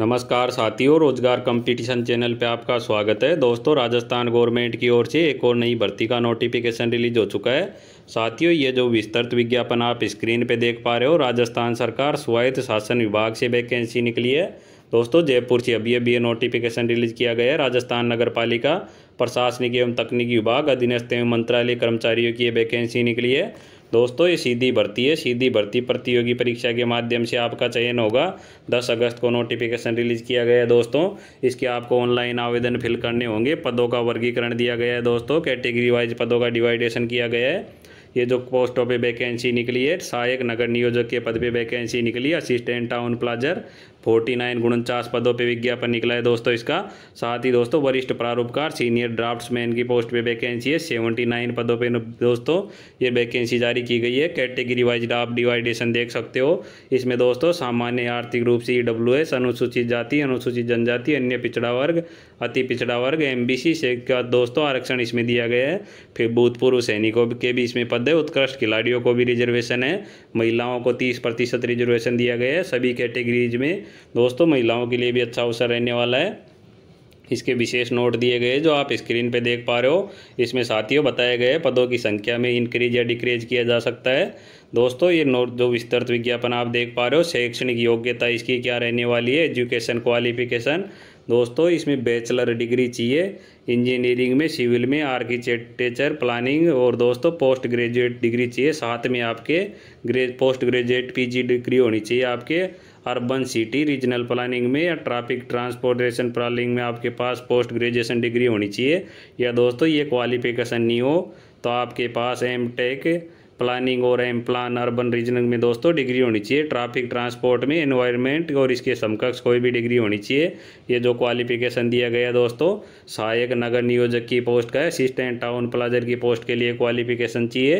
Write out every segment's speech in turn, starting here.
नमस्कार साथियों रोजगार कंपटीशन चैनल पे आपका स्वागत है दोस्तों राजस्थान गवर्नमेंट की ओर से एक और नई भर्ती का नोटिफिकेशन रिलीज हो चुका है साथियों ये जो विस्तृत विज्ञापन आप स्क्रीन पे देख पा रहे हो राजस्थान सरकार स्वायत्त शासन विभाग से वैकेंसी निकली है दोस्तों जयपुर से अभी अभी ये नोटिफिकेशन रिलीज किया गया है राजस्थान नगर पालिका प्रशासनिक एवं तकनीकी विभाग अधीनस्थ एवं मंत्रालय कर्मचारियों की ये वैकेंसी निकली है दोस्तों ये सीधी भर्ती है सीधी भर्ती प्रतियोगी परीक्षा के माध्यम से आपका चयन होगा दस अगस्त को नोटिफिकेशन रिलीज किया गया है दोस्तों इसके आपको ऑनलाइन आवेदन फिल करने होंगे पदों का वर्गीकरण दिया गया है दोस्तों कैटेगरी वाइज पदों का डिवाइडेशन किया गया है ये जो पोस्टों पे वैकेंसी निकली है सहायक नगर नियोजक के पद पे वैकेंसी निकली assistant town planner forty nine उनचास पदों पे विज्ञापन निकला है दोस्तों इसका साथ ही दोस्तों वरिष्ठ प्रारूपकार सीनियर ड्राफ्ट्समैन की पोस्ट पे वैकेंसी है सेवेंटी नाइन पदों पे दोस्तों ये वैकेंसी जारी की गई है कैटेगरी वाइज आप डिवाइडेशन देख सकते हो इसमें दोस्तों सामान्य आर्थिक रूप से ई डब्ल्यू एस अनुसूचित जाति अनुसूचित जनजाति अन्य पिछड़ा वर्ग अति पिछड़ा वर्ग एम बी सी से का दोस्तों आरक्षण इसमें दिया गया है फिर भूतपूर्व सैनिकों के भी इसमें पद है उत्कृष्ट खिलाड़ियों को भी रिजर्वेशन है महिलाओं को तीस प्रतिशत रिजर्वेशन दिया गया है सभी कैटेगरीज में दोस्तों महिलाओं के लिए भी अच्छा अवसर रहने वाला है इसके विशेष नोट दिए गए जो आप स्क्रीन पे देख पा रहे हो इसमें साथियों बताए गए पदों की संख्या में इंक्रीज या डिक्रीज किया जा सकता है दोस्तों ये नोट जो विस्तृत विज्ञापन आप देख पा रहे हो शैक्षणिक योग्यता इसकी क्या रहने वाली है एजुकेशन क्वालिफिकेशन दोस्तों इसमें बैचलर डिग्री चाहिए इंजीनियरिंग में सिविल में आर्किटेक्चर प्लानिंग और दोस्तों पोस्ट ग्रेजुएट डिग्री चाहिए साथ में आपके ग्रे पोस्ट ग्रेजुएट पीजी डिग्री होनी चाहिए आपके अर्बन सिटी रीजनल प्लानिंग में या ट्रैफिक ट्रांसपोर्टेशन प्लानिंग में आपके पास पोस्ट ग्रेजुएशन डिग्री होनी चाहिए या दोस्तों ये क्वालिफिकेशन नहीं हो तो आपके पास एम टेक प्लानिंग और एम प्लान अर्बन रीजनिंग में दोस्तों डिग्री होनी चाहिए ट्रैफिक ट्रांसपोर्ट में एनवायरनमेंट और इसके समकक्ष कोई भी डिग्री होनी चाहिए ये जो क्वालिफिकेशन दिया गया दोस्तों सहायक नगर नियोजक की पोस्ट का असिस्टेंट टाउन प्लाजर की पोस्ट के लिए क्वालिफिकेशन चाहिए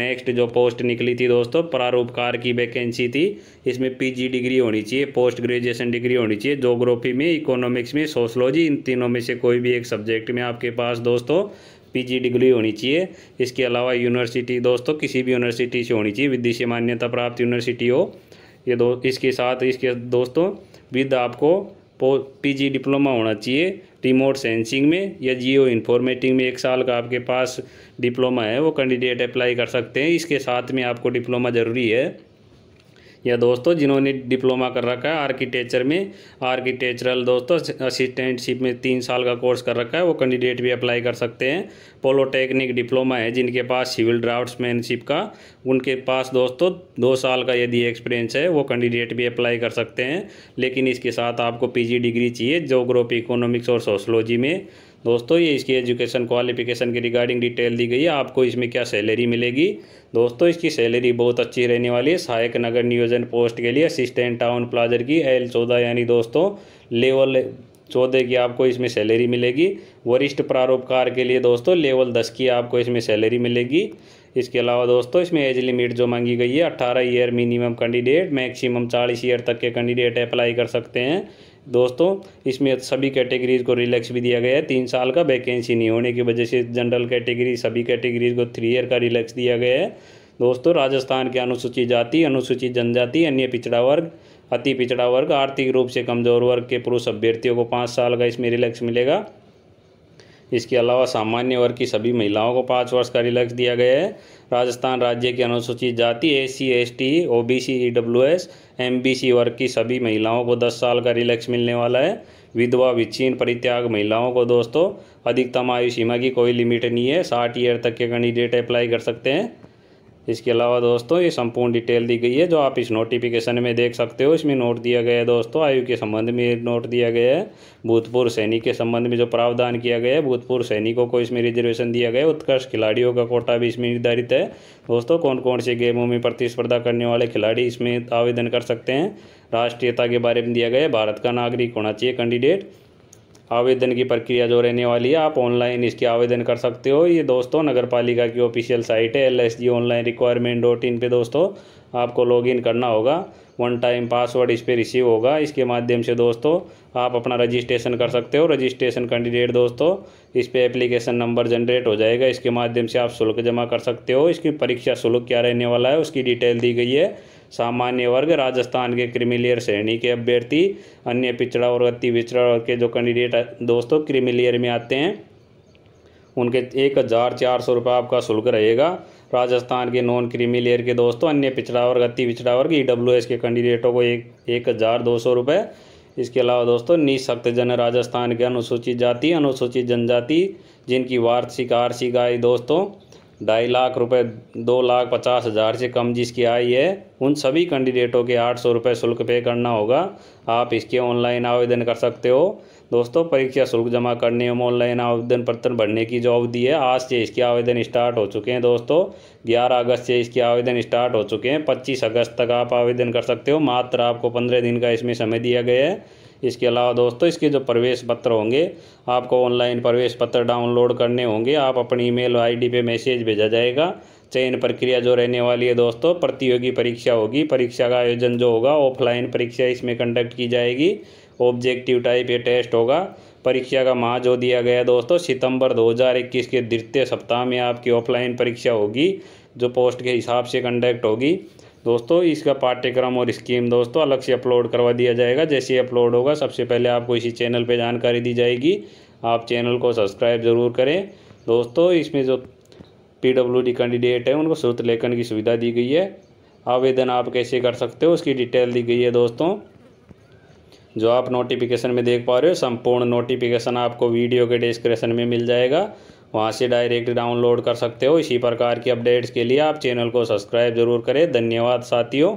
नेक्स्ट जो पोस्ट निकली थी दोस्तों प्रारूपकार की वैकेंसी थी इसमें पी डिग्री होनी चाहिए पोस्ट ग्रेजुएशन डिग्री होनी चाहिए जोग्राफी में इकोनॉमिक्स में सोशलॉजी इन तीनों में से कोई भी एक सब्जेक्ट में आपके पास दोस्तों पीजी डिग्री होनी चाहिए इसके अलावा यूनिवर्सिटी दोस्तों किसी भी यूनिवर्सिटी से होनी चाहिए विदेशी मान्यता प्राप्त यूनिवर्सिटी हो ये दो इसके साथ इसके दोस्तों विद आपको पीजी डिप्लोमा होना चाहिए रिमोट सेंसिंग में या जियो इन्फॉर्मेटिंग में एक साल का आपके पास डिप्लोमा है वो कैंडिडेट अप्लाई कर सकते हैं इसके साथ में आपको डिप्लोमा ज़रूरी है या दोस्तों जिन्होंने डिप्लोमा कर रखा है आर्किटेक्चर में आर्किटेक्चरल दोस्तों असिस्टेंटशिप में तीन साल का कोर्स कर रखा है वो कैंडिडेट भी अप्लाई कर सकते हैं पोलोटेक्निक डिप्लोमा है जिनके पास सिविल ड्राफ्ट्समैनशिप का उनके पास दोस्तों दो साल का यदि एक्सपीरियंस है वो कैंडिडेट भी अप्लाई कर सकते हैं लेकिन इसके साथ आपको पी डिग्री चाहिए जोग्रोफी इकोनॉमिक्स और सोशलॉजी में दोस्तों ये इसकी एजुकेशन क्वालिफिकेशन की रिगार्डिंग डिटेल दी गई है आपको इसमें क्या सैलरी मिलेगी दोस्तों इसकी सैलरी बहुत अच्छी रहने वाली है सहायक नगर नियोजन पोस्ट के लिए असिस्टेंट टाउन प्लाजर की एल चौदह यानी दोस्तों लेवल चौदह की आपको इसमें सैलरी मिलेगी वरिष्ठ प्रारूपकार के लिए दोस्तों लेवल दस की आपको इसमें सैलरी मिलेगी इसके अलावा दोस्तों इसमें एज लिमिट जो मांगी गई है अट्ठारह ईयर मिनिमम कैंडिडेट मैक्सिमम चालीस ईयर तक के कैंडिडेट अप्लाई कर सकते हैं दोस्तों इसमें सभी कैटेगरीज़ को रिलैक्स भी दिया गया है तीन साल का वैकेंसी नहीं होने की वजह से जनरल कैटेगरी सभी कैटेगरीज़ को थ्री ईयर का रिलैक्स दिया गया है दोस्तों राजस्थान के अनुसूचित जाति अनुसूचित जनजाति अन्य पिछड़ा वर्ग अति पिछड़ा वर्ग आर्थिक रूप से कमज़ोर वर्ग के पुरुष अभ्यर्थियों को पाँच साल का इसमें रिलैक्स मिलेगा इसके अलावा सामान्य वर्ग की सभी महिलाओं को पाँच वर्ष का रिलैक्स दिया गया है राजस्थान राज्य की अनुसूचित जाति S C S T O B C E W S M B C वर्ग की सभी महिलाओं को दस साल का रिलैक्स मिलने वाला है विधवा विच्छिन्न परित्याग महिलाओं को दोस्तों अधिकतम आयु सीमा की कोई लिमिट नहीं है साठ ईयर तक के कैंडिडेट अप्लाई कर सकते हैं इसके अलावा दोस्तों ये संपूर्ण डिटेल दी गई है जो आप इस नोटिफिकेशन में देख सकते हो इसमें नोट दिया गया है दोस्तों आयु के संबंध में नोट दिया गया है भूतपूर्व सैनिक के संबंध में जो प्रावधान किया गया है भूतपूर्व सैनिकों को इसमें रिजर्वेशन दिया गया है उत्कर्ष खिलाड़ियों का कोटा भी इसमें निर्धारित है दोस्तों कौन कौन से गेमों में प्रतिस्पर्धा करने वाले खिलाड़ी इसमें आवेदन कर सकते हैं राष्ट्रीयता के बारे में दिया गया है भारत का नागरिक होना चाहिए कैंडिडेट आवेदन की प्रक्रिया जो रहने वाली है आप ऑनलाइन इसके आवेदन कर सकते हो ये दोस्तों नगर पालिका की ऑफिशियल साइट है L S G online requirement dot in पर दोस्तों आपको लॉगिन करना होगा वन टाइम पासवर्ड इस पर रिसीव होगा इसके माध्यम से दोस्तों आप अपना रजिस्ट्रेशन कर सकते हो रजिस्ट्रेशन कैंडिडेट दोस्तों इस पर एप्लीकेशन नंबर जनरेट हो जाएगा इसके माध्यम से आप शुल्क जमा कर सकते हो इसकी परीक्षा शुल्क क्या रहने वाला है उसकी डिटेल दी गई है सामान्य वर्ग राजस्थान के क्रिमिलियर श्रेणी के अभ्यर्थी अन्य पिछड़ा और अति पिछड़ा वर्ग के जो कैंडिडेट दोस्तों क्रिमिलियर में आते हैं उनके एक हज़ार चार सौ रुपये आपका शुल्क रहेगा राजस्थान के नॉन क्रिमिलियर के दोस्तों अन्य पिछड़ा वर्ग अति पिछड़ा वर्ग ई डब्ल्यू एस के कैंडिडेटों को एक एक हज़ार दो सौ रुपये इसके अलावा दोस्तों निःशक्त जन राजस्थान के अनुसूचित जाति अनुसूचित जनजाति जिनकी वार्षिक आर्षिक आय दोस्तों ढाई लाख रुपए दो लाख पचास हज़ार से कम जिसकी आय है उन सभी कैंडिडेटों के आठ सौ रुपये शुल्क पे करना होगा आप इसके ऑनलाइन आवेदन कर सकते हो दोस्तों परीक्षा शुल्क जमा करने एवं ऑनलाइन आवेदन पत्र भरने की जो अवधि है आज से इसके आवेदन स्टार्ट हो चुके हैं दोस्तों ग्यारह अगस्त से इसके आवेदन स्टार्ट हो चुके हैं पच्चीस अगस्त तक आप आवेदन कर सकते हो मात्र आपको पंद्रह दिन का इसमें समय दिया गया है इसके अलावा दोस्तों इसके जो प्रवेश पत्र होंगे आपको ऑनलाइन प्रवेश पत्र डाउनलोड करने होंगे आप अपनी ईमेल आईडी पे मैसेज भेजा जाएगा चयन प्रक्रिया जो रहने वाली है दोस्तों प्रतियोगी परीक्षा होगी परीक्षा का आयोजन जो होगा ऑफलाइन परीक्षा इसमें कंडक्ट की जाएगी ऑब्जेक्टिव टाइप ये टेस्ट होगा परीक्षा का माह जो दिया गया दोस्तों सितंबर 2021 के द्वितीय सप्ताह में आपकी ऑफलाइन परीक्षा होगी जो पोस्ट के हिसाब से कंडक्ट होगी दोस्तों इसका पाठ्यक्रम और स्कीम दोस्तों अलग से अपलोड करवा दिया जाएगा जैसे अपलोड होगा सबसे पहले आपको इसी चैनल पे जानकारी दी जाएगी आप चैनल को सब्सक्राइब ज़रूर करें दोस्तों इसमें जो पीडब्ल्यूडी कैंडिडेट है उनको श्रुत लेखन की सुविधा दी गई है आवेदन आप कैसे कर सकते हो उसकी डिटेल दी गई है दोस्तों जो आप नोटिफिकेशन में देख पा रहे हो संपूर्ण नोटिफिकेशन आपको वीडियो के डिस्क्रिप्शन में मिल जाएगा वहाँ से डायरेक्ट डाउनलोड कर सकते हो इसी प्रकार की अपडेट्स के लिए आप चैनल को सब्सक्राइब ज़रूर करें धन्यवाद साथियों